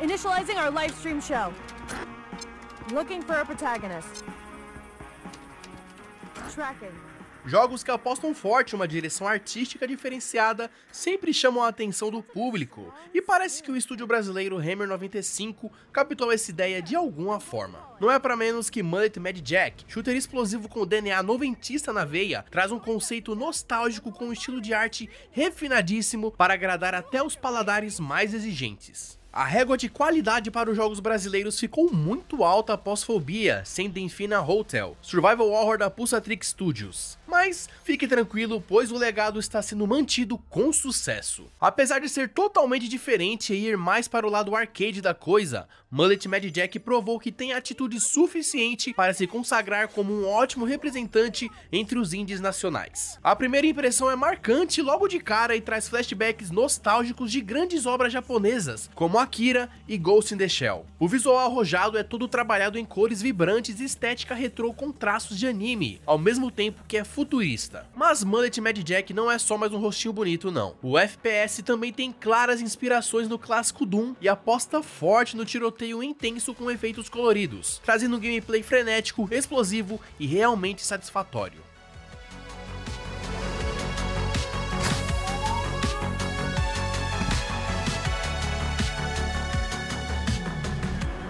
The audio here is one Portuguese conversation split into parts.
initializing our live stream show. Looking for a protagonist. Tracking. Jogos que apostam forte uma direção artística diferenciada sempre chamam a atenção do público, e parece que o estúdio brasileiro Hammer 95 captou essa ideia de alguma forma. Não é para menos que Mullet Mad Jack, shooter explosivo com DNA noventista na veia, traz um conceito nostálgico com um estilo de arte refinadíssimo para agradar até os paladares mais exigentes. A régua de qualidade para os jogos brasileiros ficou muito alta após Fobia, sendo enfina Hotel, survival horror da Pulsatrix Studios. Mas fique tranquilo, pois o legado está sendo mantido com sucesso. Apesar de ser totalmente diferente e ir mais para o lado arcade da coisa, Mullet Mad Jack provou que tem atitude suficiente para se consagrar como um ótimo representante entre os indies nacionais. A primeira impressão é marcante logo de cara e traz flashbacks nostálgicos de grandes obras japonesas, como Akira e Ghost in the Shell. O visual arrojado é todo trabalhado em cores vibrantes e estética retrô com traços de anime, ao mesmo tempo que é futurista. Mas Mullet Mad Jack não é só mais um rostinho bonito não. O FPS também tem claras inspirações no clássico Doom e aposta forte no tiroteio intenso com efeitos coloridos, trazendo um gameplay frenético, explosivo e realmente satisfatório.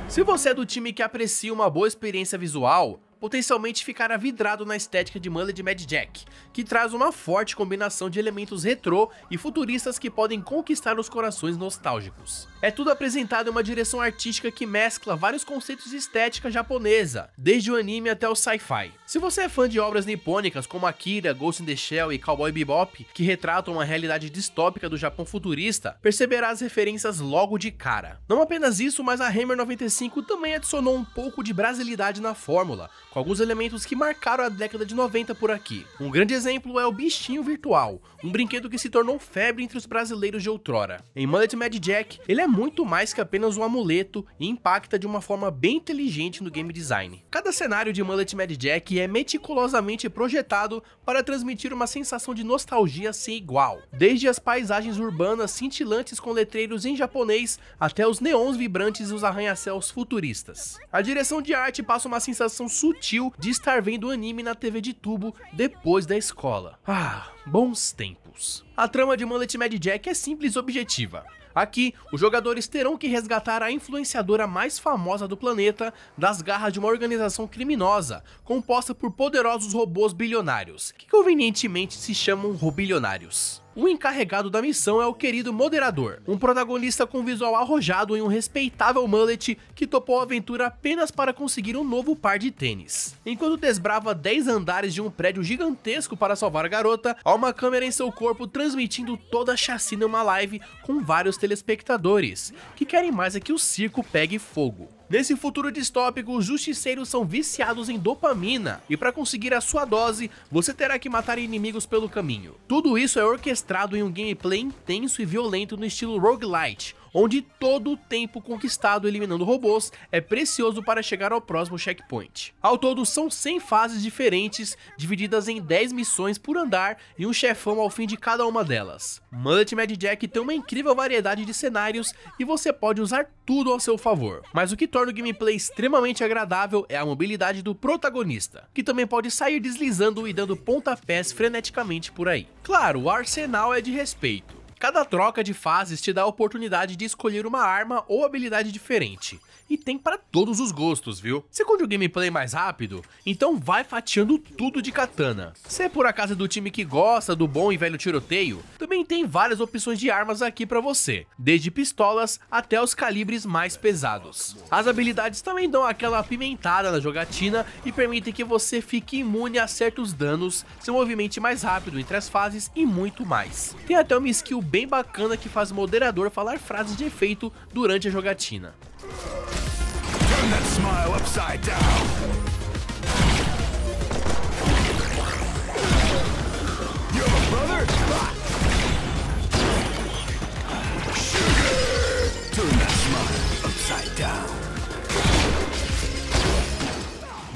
Se você é do time que aprecia uma boa experiência visual, potencialmente ficará vidrado na estética de Mullet de Mad Jack, que traz uma forte combinação de elementos retrô e futuristas que podem conquistar os corações nostálgicos. É tudo apresentado em uma direção artística que mescla vários conceitos de estética japonesa, desde o anime até o sci-fi. Se você é fã de obras nipônicas como Akira, Ghost in the Shell e Cowboy Bebop, que retratam uma realidade distópica do Japão futurista, perceberá as referências logo de cara. Não apenas isso, mas a Hammer 95 também adicionou um pouco de brasilidade na fórmula, com alguns elementos que marcaram a década de 90 por aqui. Um grande exemplo é o bichinho virtual, um brinquedo que se tornou febre entre os brasileiros de outrora. Em Mullet Mad Jack, ele é muito mais que apenas um amuleto e impacta de uma forma bem inteligente no game design. Cada cenário de Mullet Mad Jack é é meticulosamente projetado para transmitir uma sensação de nostalgia sem igual. Desde as paisagens urbanas cintilantes com letreiros em japonês até os neons vibrantes e os arranha-céus futuristas. A direção de arte passa uma sensação sutil de estar vendo anime na TV de tubo depois da escola. Ah, bons tempos. A trama de Mullet Mad Jack é simples e objetiva. Aqui, os jogadores terão que resgatar a influenciadora mais famosa do planeta das garras de uma organização criminosa, composta por poderosos robôs bilionários, que convenientemente se chamam robilionários. O encarregado da missão é o querido Moderador, um protagonista com visual arrojado e um respeitável mullet que topou a aventura apenas para conseguir um novo par de tênis. Enquanto desbrava 10 andares de um prédio gigantesco para salvar a garota, há uma câmera em seu corpo transmitindo toda a chacina em uma live com vários telespectadores, que querem mais é que o circo pegue fogo. Nesse futuro distópico, os justiceiros são viciados em dopamina, e para conseguir a sua dose, você terá que matar inimigos pelo caminho. Tudo isso é orquestrado em um gameplay intenso e violento no estilo roguelite, onde todo o tempo conquistado eliminando robôs é precioso para chegar ao próximo checkpoint. Ao todo, são 100 fases diferentes, divididas em 10 missões por andar e um chefão ao fim de cada uma delas. Mullet Mad Jack tem uma incrível variedade de cenários e você pode usar tudo ao seu favor. Mas o que torna o gameplay extremamente agradável é a mobilidade do protagonista, que também pode sair deslizando e dando pontapés freneticamente por aí. Claro, o arsenal é de respeito Cada troca de fases te dá a oportunidade de escolher uma arma ou habilidade diferente. E tem para todos os gostos, viu? se curte o gameplay mais rápido? Então vai fatiando tudo de katana. Se é por acaso do time que gosta do bom e velho tiroteio, também tem várias opções de armas aqui para você, desde pistolas até os calibres mais pesados. As habilidades também dão aquela apimentada na jogatina e permitem que você fique imune a certos danos, se movimente mais rápido entre as fases e muito mais. Tem até uma skill bem bacana que faz o moderador falar frases de efeito durante a jogatina.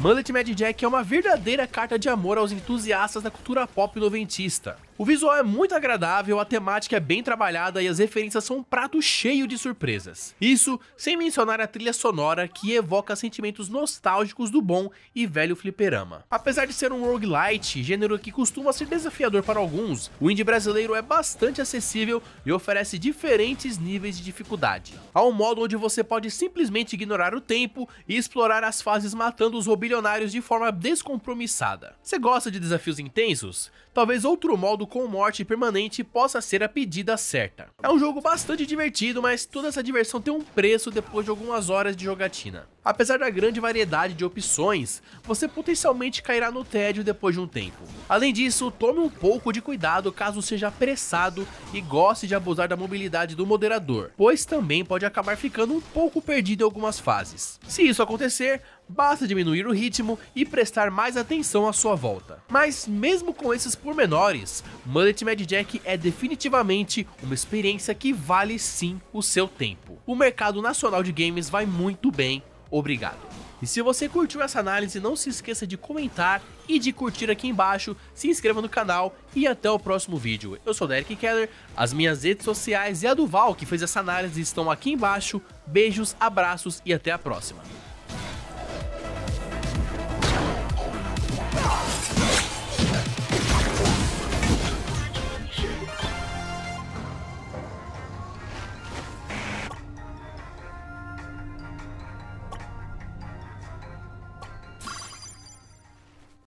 Mullet Mad Jack é uma verdadeira carta de amor aos entusiastas da cultura pop noventista. O visual é muito agradável, a temática é bem trabalhada e as referências são um prato cheio de surpresas. Isso sem mencionar a trilha sonora que evoca sentimentos nostálgicos do bom e velho fliperama. Apesar de ser um roguelite, gênero que costuma ser desafiador para alguns, o indie brasileiro é bastante acessível e oferece diferentes níveis de dificuldade. Há um modo onde você pode simplesmente ignorar o tempo e explorar as fases matando os robilionários de forma descompromissada. Você gosta de desafios intensos? Talvez outro modo mundo com morte permanente possa ser a pedida certa. É um jogo bastante divertido, mas toda essa diversão tem um preço depois de algumas horas de jogatina. Apesar da grande variedade de opções, você potencialmente cairá no tédio depois de um tempo. Além disso, tome um pouco de cuidado caso seja apressado e goste de abusar da mobilidade do moderador, pois também pode acabar ficando um pouco perdido em algumas fases. Se isso acontecer, basta diminuir o ritmo e prestar mais atenção à sua volta. Mas mesmo com esses pormenores, Mullet Mad Jack é definitivamente uma experiência que vale sim o seu tempo. O mercado nacional de games vai muito bem, obrigado. E se você curtiu essa análise, não se esqueça de comentar e de curtir aqui embaixo, se inscreva no canal e até o próximo vídeo. Eu sou Derek Keller, as minhas redes sociais e a do Val que fez essa análise estão aqui embaixo. Beijos, abraços e até a próxima.